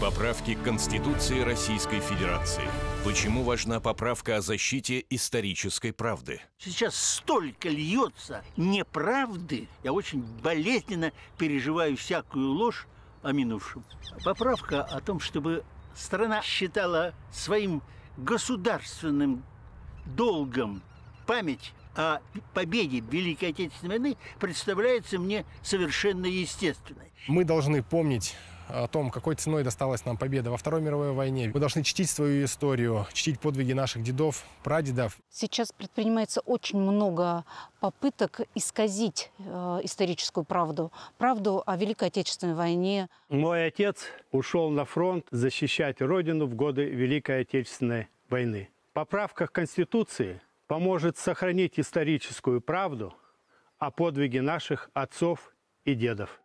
Поправки к Конституции Российской Федерации. Почему важна поправка о защите исторической правды? Сейчас столько льется неправды. Я очень болезненно переживаю всякую ложь о минувшем. Поправка о том, чтобы страна считала своим государственным долгом память о победе Великой Отечественной войны представляется мне совершенно естественной. Мы должны помнить о том, какой ценой досталась нам победа во Второй мировой войне. Мы должны чтить свою историю, чтить подвиги наших дедов, прадедов. Сейчас предпринимается очень много попыток исказить э, историческую правду, правду о Великой Отечественной войне. Мой отец ушел на фронт защищать Родину в годы Великой Отечественной войны. Поправка к Конституции поможет сохранить историческую правду о подвиге наших отцов и дедов.